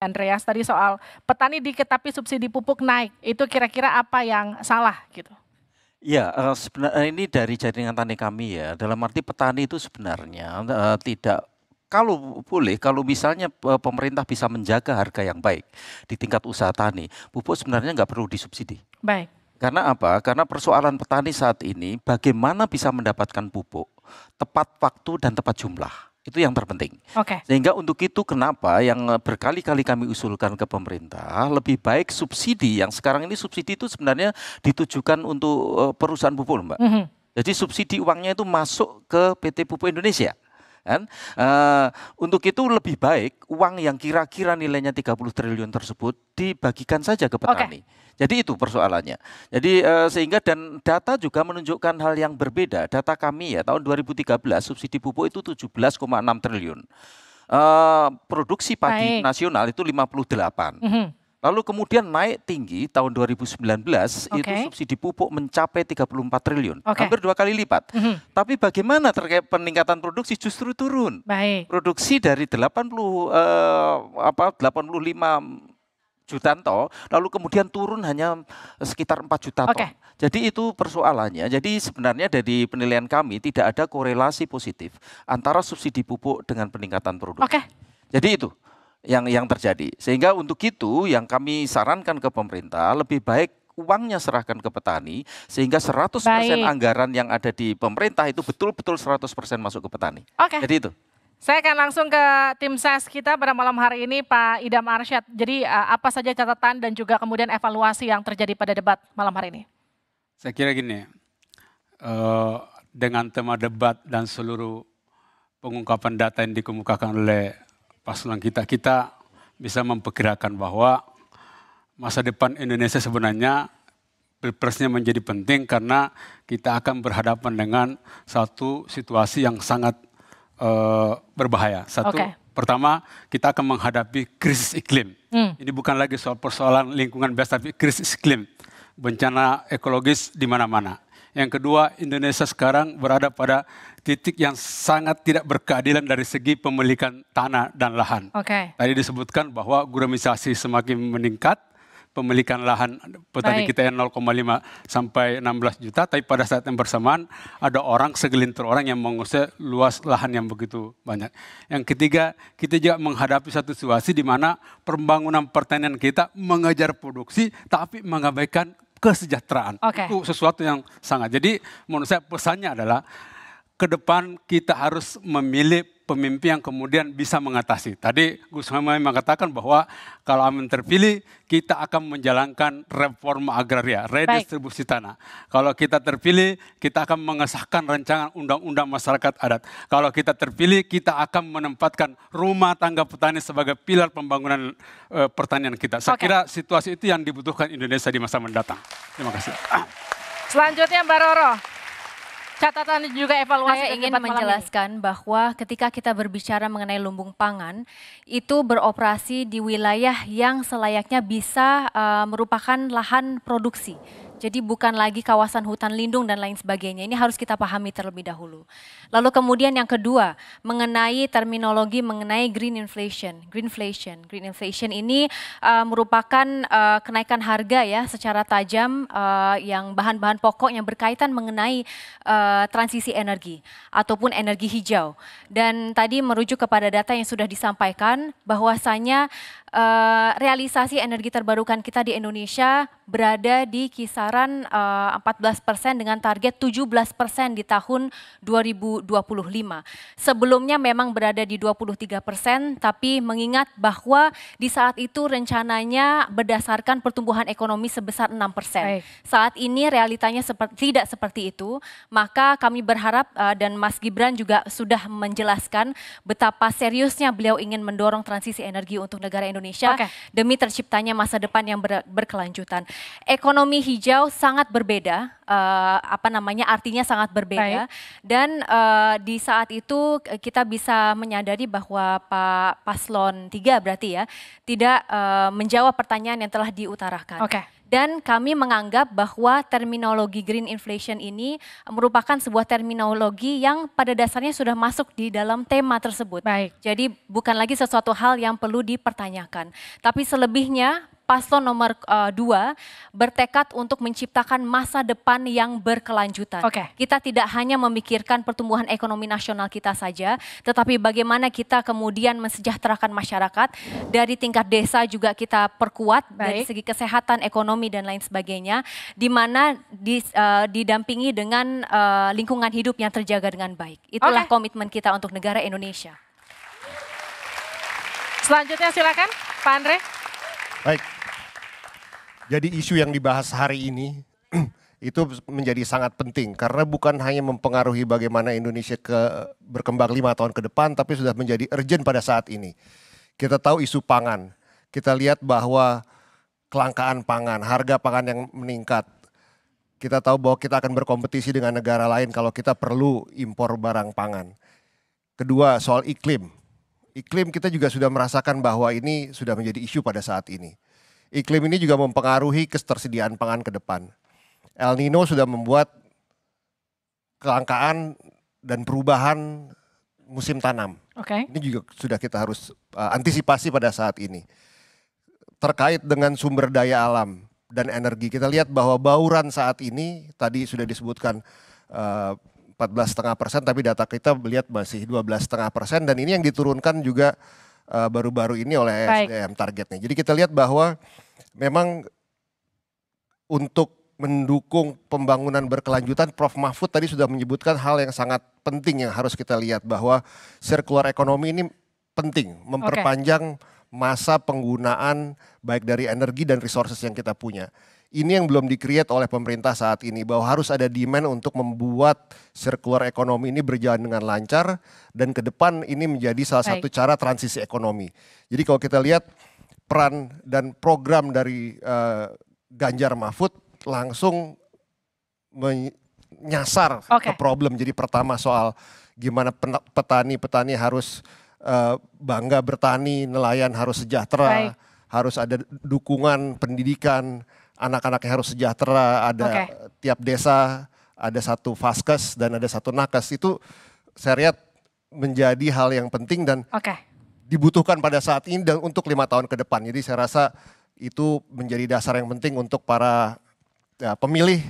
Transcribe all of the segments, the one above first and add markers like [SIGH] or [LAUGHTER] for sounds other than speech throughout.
Andreas tadi soal petani dikit tapi subsidi pupuk naik. Itu kira-kira apa yang salah gitu? Ya, eh, sebenarnya eh, ini dari jaringan tani kami ya. Dalam arti petani itu sebenarnya uh, tidak kalau boleh, kalau misalnya pemerintah bisa menjaga harga yang baik di tingkat usaha tani, pupuk sebenarnya nggak perlu disubsidi. Baik. Karena apa? Karena persoalan petani saat ini bagaimana bisa mendapatkan pupuk tepat waktu dan tepat jumlah. Itu yang terpenting. Okay. Sehingga untuk itu kenapa yang eh, berkali-kali kami usulkan ke pemerintah lebih baik subsidi yang sekarang ini subsidi itu sebenarnya ditujukan untuk eh, perusahaan pupuk, Mbak. Mm -hmm. Jadi subsidi uangnya itu masuk ke PT Pupuk Indonesia. Kan? Uh, untuk itu lebih baik uang yang kira-kira nilainya 30 triliun tersebut dibagikan saja ke petani. Okay. Jadi itu persoalannya. Jadi uh, sehingga dan data juga menunjukkan hal yang berbeda. Data kami ya tahun 2013 subsidi pupuk itu 17,6 triliun. Uh, produksi padi Baik. nasional itu 58. Mm -hmm. Lalu kemudian naik tinggi tahun 2019 okay. itu subsidi pupuk mencapai 34 triliun, okay. hampir dua kali lipat. Mm -hmm. Tapi bagaimana terkait peningkatan produksi justru turun. Baik. Produksi dari 80 eh, apa 85 juta ton, lalu kemudian turun hanya sekitar 4 juta ton. Okay. Jadi itu persoalannya. Jadi sebenarnya dari penilaian kami tidak ada korelasi positif antara subsidi pupuk dengan peningkatan produksi. Okay. Jadi itu yang yang terjadi. Sehingga untuk itu yang kami sarankan ke pemerintah lebih baik uangnya serahkan ke petani sehingga 100% baik. anggaran yang ada di pemerintah itu betul-betul 100% masuk ke petani. Okay. Jadi itu. Saya akan langsung ke tim ses kita pada malam hari ini Pak Idam Arsyad. Jadi eh, apa saja catatan dan juga kemudian evaluasi yang terjadi pada debat malam hari ini? Saya kira gini, eh, dengan tema debat dan seluruh pengungkapan data yang dikemukakan oleh paslon kita kita bisa memperkirakan bahwa masa depan Indonesia sebenarnya pilpresnya menjadi penting karena kita akan berhadapan dengan satu situasi yang sangat uh, berbahaya. Satu okay. pertama kita akan menghadapi krisis iklim. Hmm. Ini bukan lagi soal persoalan lingkungan biasa tapi krisis iklim, bencana ekologis di mana-mana. Yang kedua, Indonesia sekarang berada pada titik yang sangat tidak berkeadilan dari segi pemilikan tanah dan lahan. Okay. Tadi disebutkan bahwa guramisasi semakin meningkat, pemilikan lahan petani Baik. kita yang 0,5 sampai 16 juta, tapi pada saat yang bersamaan ada orang segelintir orang yang menguasai luas lahan yang begitu banyak. Yang ketiga, kita juga menghadapi satu situasi di mana pembangunan pertanian kita mengejar produksi tapi mengabaikan kesejahteraan. Okay. Itu sesuatu yang sangat. Jadi menurut saya pesannya adalah ke depan kita harus memilih pemimpin yang kemudian bisa mengatasi. Tadi Gus Hamai mengatakan bahwa kalau Amin terpilih, kita akan menjalankan reforma agraria, redistribusi Baik. tanah. Kalau kita terpilih, kita akan mengesahkan rancangan undang-undang masyarakat adat. Kalau kita terpilih, kita akan menempatkan rumah tangga petani sebagai pilar pembangunan e, pertanian kita. Saya okay. kira situasi itu yang dibutuhkan Indonesia di masa mendatang. Terima kasih. Selanjutnya Mbak Roro catatan juga evaluasi. Saya ingin menjelaskan ini. bahwa ketika kita berbicara mengenai lumbung pangan, itu beroperasi di wilayah yang selayaknya bisa uh, merupakan lahan produksi jadi bukan lagi kawasan hutan lindung dan lain sebagainya. Ini harus kita pahami terlebih dahulu. Lalu kemudian yang kedua, mengenai terminologi mengenai green inflation. Greenflation. Green inflation ini uh, merupakan uh, kenaikan harga ya secara tajam uh, yang bahan-bahan pokok yang berkaitan mengenai uh, transisi energi ataupun energi hijau. Dan tadi merujuk kepada data yang sudah disampaikan bahwasanya uh, realisasi energi terbarukan kita di Indonesia berada di kisaran kisaran uh, 14% dengan target 17% di tahun 2025. Sebelumnya memang berada di 23%, tapi mengingat bahwa di saat itu rencananya berdasarkan pertumbuhan ekonomi sebesar 6%. persen. Saat ini realitanya seperti, tidak seperti itu, maka kami berharap uh, dan Mas Gibran juga sudah menjelaskan betapa seriusnya beliau ingin mendorong transisi energi untuk negara Indonesia okay. demi terciptanya masa depan yang ber berkelanjutan. Ekonomi hijau beliau sangat berbeda, uh, apa namanya artinya sangat berbeda. Baik. Dan uh, di saat itu eh, kita bisa menyadari bahwa Pak Paslon 3 berarti ya tidak uh, menjawab pertanyaan yang telah diutarakan. Okay. Dan kami menganggap bahwa terminologi green inflation ini merupakan sebuah terminologi yang pada dasarnya sudah masuk di dalam tema tersebut. Baik. Jadi bukan lagi sesuatu hal yang perlu dipertanyakan. Tapi selebihnya paslon nomor uh, dua bertekad untuk menciptakan masa depan yang berkelanjutan. Okay. Kita tidak hanya memikirkan pertumbuhan ekonomi nasional kita saja, tetapi bagaimana kita kemudian mensejahterakan masyarakat dari tingkat desa juga kita perkuat Baik. dari segi kesehatan, ekonomi dan lain sebagainya, di mana di, uh, didampingi dengan uh, lingkungan hidup yang terjaga dengan baik. Itulah okay. komitmen kita untuk negara Indonesia. Selanjutnya silakan Pak Andre. Baik, jadi isu yang dibahas hari ini [CLEARS THROAT] itu menjadi sangat penting karena bukan hanya mempengaruhi bagaimana Indonesia ke berkembang lima tahun ke depan, tapi sudah menjadi urgent pada saat ini. Kita tahu isu pangan, kita lihat bahwa kelangkaan pangan, harga pangan yang meningkat. Kita tahu bahwa kita akan berkompetisi dengan negara lain kalau kita perlu impor barang pangan. Kedua, soal iklim. Iklim kita juga sudah merasakan bahwa ini sudah menjadi isu pada saat ini iklim ini juga mempengaruhi ketersediaan pangan ke depan. El Nino sudah membuat kelangkaan dan perubahan musim tanam. Oke. Okay. Ini juga sudah kita harus uh, antisipasi pada saat ini. Terkait dengan sumber daya alam dan energi, kita lihat bahwa bauran saat ini tadi sudah disebutkan uh, eh, 14,5 persen, tapi data kita melihat masih 12,5 persen dan ini yang diturunkan juga Eh, baru-baru ini oleh SDM targetnya. Jadi kita lihat bahwa memang untuk mendukung pembangunan berkelanjutan Prof Mahfud tadi sudah menyebutkan hal yang sangat penting yang harus kita lihat bahwa circular ekonomi ini penting memperpanjang okay. masa penggunaan baik dari energi dan resources yang kita punya ini yang belum dikreat oleh pemerintah saat ini bahwa harus ada demand untuk membuat circular ekonomi ini berjalan dengan lancar dan ke depan ini menjadi salah Baik. satu cara transisi ekonomi. Jadi kalau kita lihat peran dan program dari uh, Ganjar Mahfud langsung menyasar okay. ke problem. Jadi pertama soal gimana petani-petani harus uh, bangga bertani, nelayan harus sejahtera, Baik. harus ada dukungan pendidikan, anak-anaknya harus sejahtera, ada okay. tiap desa ada satu vaskes dan ada satu nakes itu saya lihat menjadi hal yang penting dan okay. dibutuhkan pada saat ini dan untuk lima tahun ke depan. Jadi saya rasa itu menjadi dasar yang penting untuk para ya, pemilih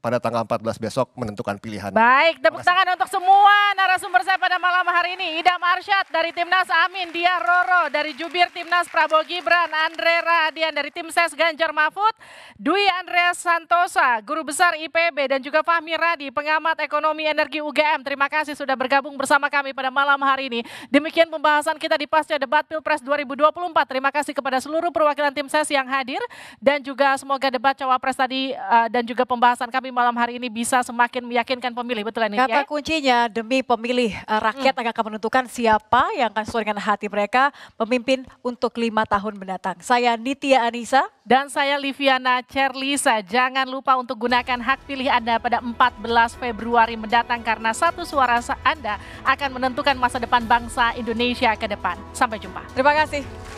pada tanggal 14 besok menentukan pilihan. Baik, tepuk tangan untuk semua narasumber saya pada malam hari ini. Ida Arsyad dari Timnas Amin, Dia Roro dari Jubir Timnas Prabowo Gibran, Andre Radian dari Tim Ses Ganjar Mahfud, Dwi Andreas Santosa, Guru Besar IPB dan juga Fahmi Radi, pengamat ekonomi energi UGM. Terima kasih sudah bergabung bersama kami pada malam hari ini. Demikian pembahasan kita di pasca debat Pilpres 2024. Terima kasih kepada seluruh perwakilan tim Ses yang hadir dan juga semoga debat cawapres tadi eh, dan juga pembahasan kami kami malam hari ini bisa semakin meyakinkan pemilih, betul ini. Kata ya? kuncinya demi pemilih eh, rakyat hmm. akan menentukan siapa yang akan sesuai dengan hati mereka pemimpin untuk lima tahun mendatang. Saya Nitya Anisa Dan saya Liviana Cerlisa. Jangan lupa untuk gunakan hak pilih Anda pada 14 Februari mendatang karena satu suara Anda akan menentukan masa depan bangsa Indonesia ke depan. Sampai jumpa. Terima kasih.